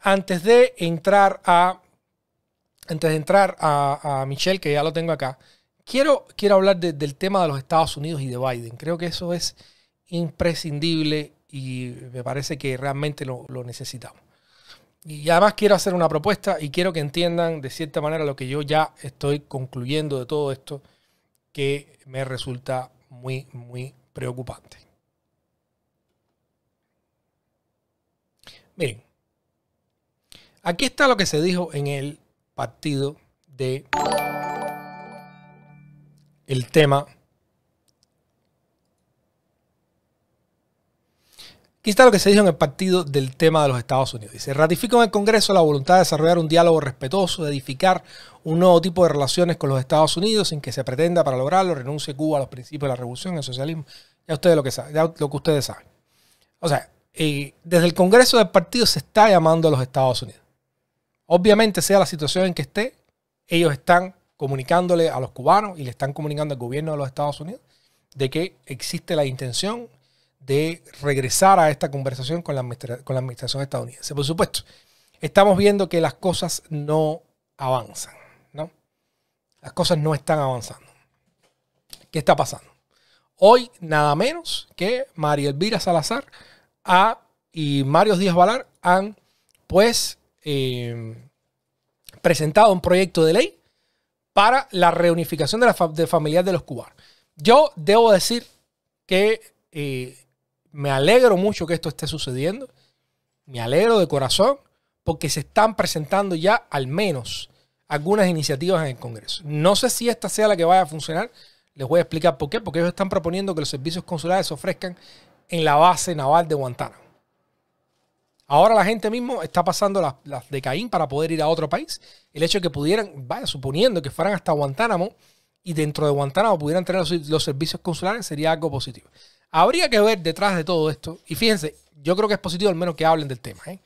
antes de entrar a, antes de entrar a, Michelle, que ya lo tengo acá, quiero, quiero hablar del tema de los Estados Unidos y de Biden. Creo que eso es imprescindible y me parece que realmente lo, necesitamos. Y además quiero hacer una propuesta y quiero que entiendan de cierta manera lo que yo ya estoy concluyendo de todo esto, que me resulta muy, muy preocupante. Miren, Aquí está lo que se dijo en el partido de el tema. está lo que se dijo en el partido del tema de los Estados Unidos. Dice, ratifico en el Congreso la voluntad de desarrollar un diálogo respetuoso, de edificar un nuevo tipo de relaciones con los Estados Unidos sin que se pretenda para lograrlo renuncie Cuba a los principios de la revolución, el socialismo. Ya ustedes lo que, saben, lo que ustedes saben. O sea, eh, desde el Congreso del partido se está llamando a los Estados Unidos. Obviamente, sea la situación en que esté, ellos están comunicándole a los cubanos y le están comunicando al gobierno de los Estados Unidos de que existe la intención de regresar a esta conversación con la, con administración estadounidense. Por supuesto, estamos viendo que las cosas no avanzan, ¿no? Las cosas no están avanzando. ¿Qué está pasando? Hoy, nada menos que María Elvira Salazar a, ah, y Mario Díaz Valar han, pues, Em, presentado un proyecto de ley para la reunificación de la de de los cubanos. Yo debo decir que eh, me alegro mucho que esto esté sucediendo. Me alegro de corazón porque se están presentando ya al menos algunas iniciativas en el Congreso. No sé si esta sea la que vaya a funcionar. Les voy a explicar por qué. Porque ellos están proponiendo que los servicios consulares se ofrezcan en la base naval de Guantánamo. Ahora la gente mismo está pasando las, de Caín para poder ir a otro país. El hecho de que pudieran, vaya, suponiendo que fueran hasta Guantánamo y dentro de Guantánamo pudieran tener los, servicios consulares sería algo positivo. Habría que ver detrás de todo esto, y fíjense, yo creo que es positivo al menos que hablen del tema. ¿eh?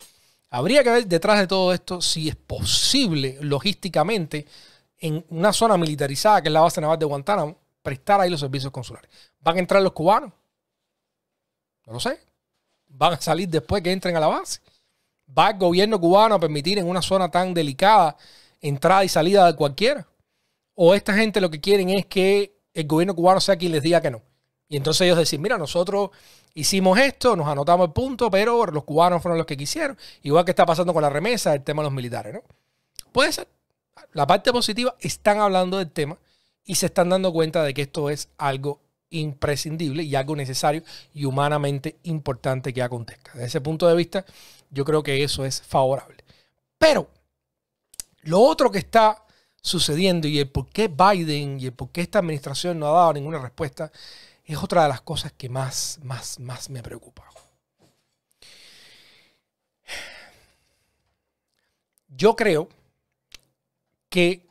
Habría que ver detrás de todo esto si es posible logísticamente en una zona militarizada que es la base naval de Guantánamo prestar ahí los servicios consulares. ¿Van a entrar los cubanos? No lo sé van a salir después que entren a la base. ¿Va el gobierno cubano a permitir en una zona tan delicada entrada y salida de cualquiera? ¿O esta gente lo que quieren es que el gobierno cubano sea quien les diga que no? Y entonces ellos decir, mira, nosotros hicimos esto, nos anotamos el punto, pero los cubanos fueron los que quisieron. Igual que está pasando con la remesa, el tema de los militares, ¿no? Puede ser. La parte positiva, están hablando del tema y se están dando cuenta de que esto es algo imprescindible y algo necesario y humanamente importante que acontezca. Desde ese punto de vista, yo creo que eso es favorable. Pero lo otro que está sucediendo y el por qué Biden y el por qué esta administración no ha dado ninguna respuesta es otra de las cosas que más, más, más me preocupa. Yo creo que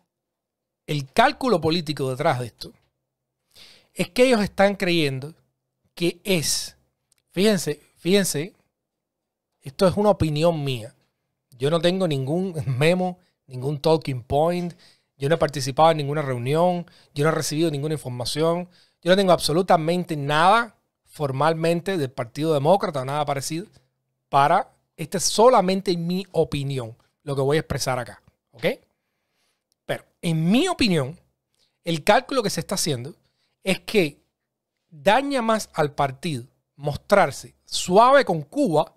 el cálculo político detrás de esto es que ellos están creyendo que es, fíjense, fíjense, esto es una opinión mía. Yo no tengo ningún memo, ningún talking point, yo no he participado en ninguna reunión, yo no he recibido ninguna información, yo no tengo absolutamente nada formalmente del Partido Demócrata o nada parecido para, esta es solamente mi opinión, lo que voy a expresar acá, ¿ok? Pero en mi opinión, el cálculo que se está haciendo es que daña más al partido mostrarse suave con Cuba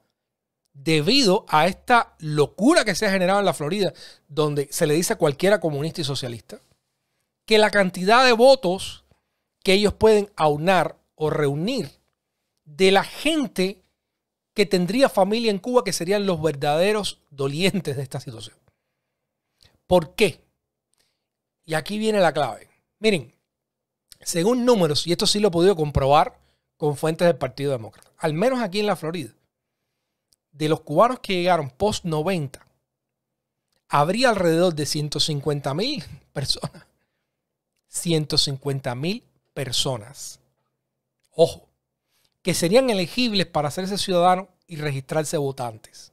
debido a esta locura que se ha generado en la Florida, donde se le dice a cualquiera comunista y socialista que la cantidad de votos que ellos pueden aunar o reunir de la gente que tendría familia en Cuba, que serían los verdaderos dolientes de esta situación. ¿Por qué? Y aquí viene la clave. Miren, según números, y esto sí lo he podido comprobar con fuentes del Partido Demócrata, al menos aquí en la Florida, de los cubanos que llegaron post 90, habría alrededor de 150 mil personas. 150 mil personas. Ojo, que serían elegibles para hacerse ciudadanos y registrarse votantes.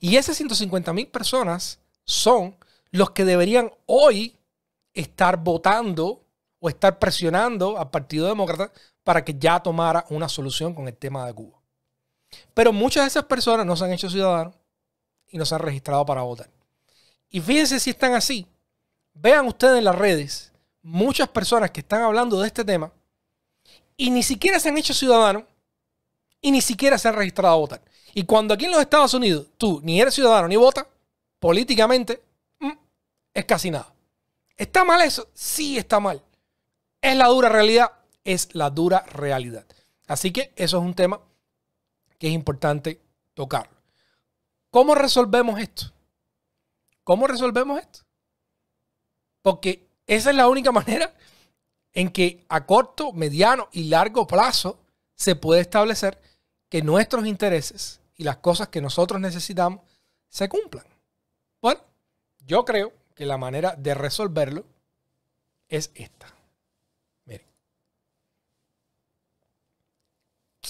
Y esas 150 mil personas son los que deberían hoy estar votando o estar presionando al Partido Demócrata para que ya tomara una solución con el tema de Cuba. Pero muchas de esas personas no se han hecho ciudadanos y no se han registrado para votar. Y fíjense si están así. Vean ustedes en las redes muchas personas que están hablando de este tema y ni siquiera se han hecho ciudadanos y ni siquiera se han registrado a votar. Y cuando aquí en los Estados Unidos tú ni eres ciudadano ni votas, políticamente mm, es casi nada. ¿Está mal eso? Sí, está mal. Es la dura realidad, es la dura realidad. Así que eso es un tema que es importante tocarlo. ¿Cómo resolvemos esto? ¿Cómo resolvemos esto? Porque esa es la única manera en que a corto, mediano y largo plazo se puede establecer que nuestros intereses y las cosas que nosotros necesitamos se cumplan. Bueno, yo creo que la manera de resolverlo es esta.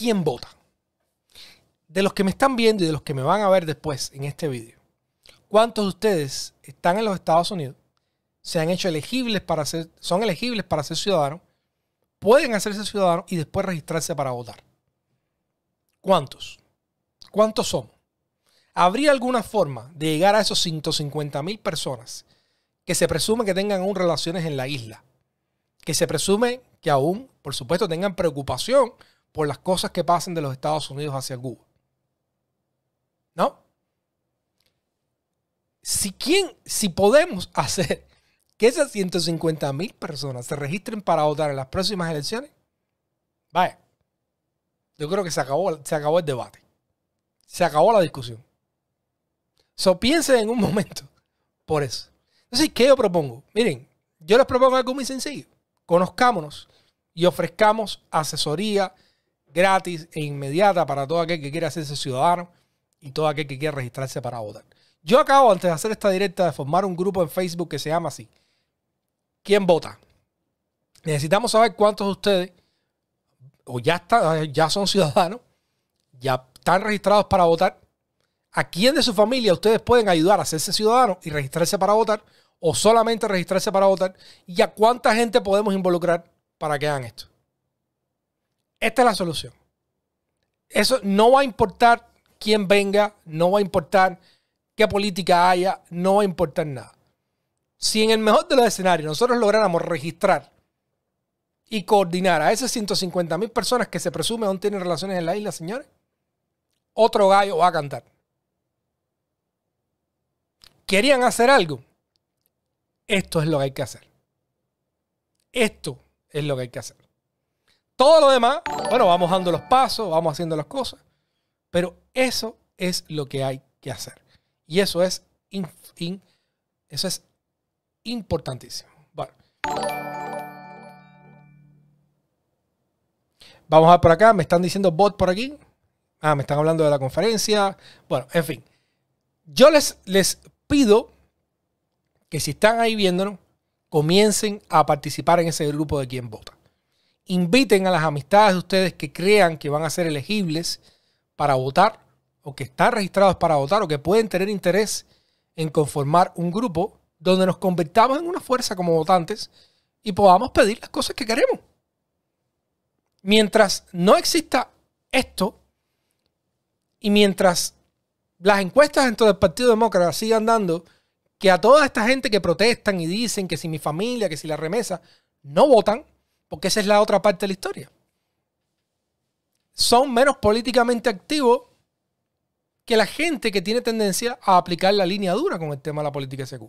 quién vota. De los que me están viendo y de los que me van a ver después en este video, ¿cuántos de ustedes están en los Estados Unidos? Se han hecho elegibles para ser, son elegibles para ser ciudadanos, pueden hacerse ciudadanos y después registrarse para votar. ¿Cuántos? ¿Cuántos somos? ¿Habría alguna forma de llegar a esos 150.000 mil personas que se presume que tengan aún relaciones en la isla? Que se presume que aún, por supuesto, tengan preocupación por las cosas que pasan de los Estados Unidos hacia Cuba. ¿No? Si, si podemos hacer que esas 150 mil personas se registren para votar en las próximas elecciones, vaya, yo creo que se acabó, se acabó el debate. Se acabó la discusión. So piensen en un momento por eso. Entonces, ¿qué yo propongo? Miren, yo les propongo algo muy sencillo. Conozcámonos y ofrezcamos asesoría, gratis e inmediata para todo aquel que quiera hacerse ciudadano y todo aquel que quiera registrarse para votar. Yo acabo, antes de hacer esta directa, de formar un grupo en Facebook que se llama así. ¿Quién vota? Necesitamos saber cuántos de ustedes o ya, ya son ciudadanos, ya están registrados para votar. ¿A quién de su familia ustedes pueden ayudar a hacerse ciudadano y registrarse para votar? ¿O solamente registrarse para votar? ¿Y a cuánta gente podemos involucrar para que hagan esto? Esta es la solución. Eso no va a importar quién venga, no va a importar qué política haya, no va a importar nada. Si en el mejor de los escenarios nosotros lográramos registrar y coordinar a esas 150 mil personas que se presume aún tienen relaciones en la isla, señores, otro gallo va a cantar. ¿Querían hacer algo? Esto es lo que hay que hacer. Esto es lo que hay que hacer. Todo lo demás, bueno, vamos dando los pasos, vamos haciendo las cosas. Pero eso es lo que hay que hacer. Y eso es, eso es importantísimo. Bueno. Vamos a por acá. Me están diciendo bot por aquí. Ah, me están hablando de la conferencia. Bueno, en fin. Yo les, les pido que si están ahí viéndonos, comiencen a participar en ese grupo de quien vota inviten a las amistades de ustedes que crean que van a ser elegibles para votar o que están registrados para votar o que pueden tener interés en conformar un grupo donde nos convertamos en una fuerza como votantes y podamos pedir las cosas que queremos. Mientras no exista esto y mientras las encuestas dentro del Partido Demócrata sigan dando que a toda esta gente que protestan y dicen que si mi familia, que si la remesa, no votan, porque esa es la otra parte de la historia. Son menos políticamente activos que la gente que tiene tendencia a aplicar la línea dura con el tema de la política SQ.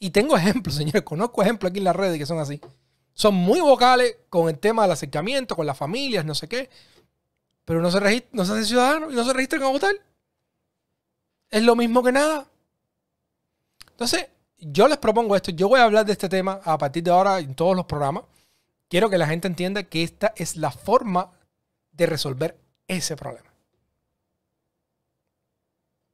Y tengo ejemplos, señores, conozco ejemplos aquí en las redes que son así. Son muy vocales con el tema del acercamiento, con las familias, no sé qué, pero no se, no hacen ciudadanos y no se registran a votar. Es lo mismo que nada. Entonces, yo les propongo esto. Yo voy a hablar de este tema a partir de ahora en todos los programas. Quiero que la gente entienda que esta es la forma de resolver ese problema.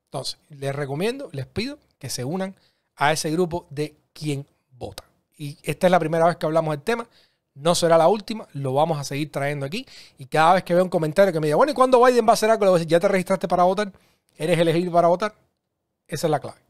Entonces, les recomiendo, les pido que se unan a ese grupo de quien vota. Y esta es la primera vez que hablamos del tema. No será la última, lo vamos a seguir trayendo aquí. Y cada vez que veo un comentario que me diga, bueno, ¿y cuándo Biden va a hacer algo? ¿ya te registraste para votar? ¿Eres elegible para votar? Esa es la clave.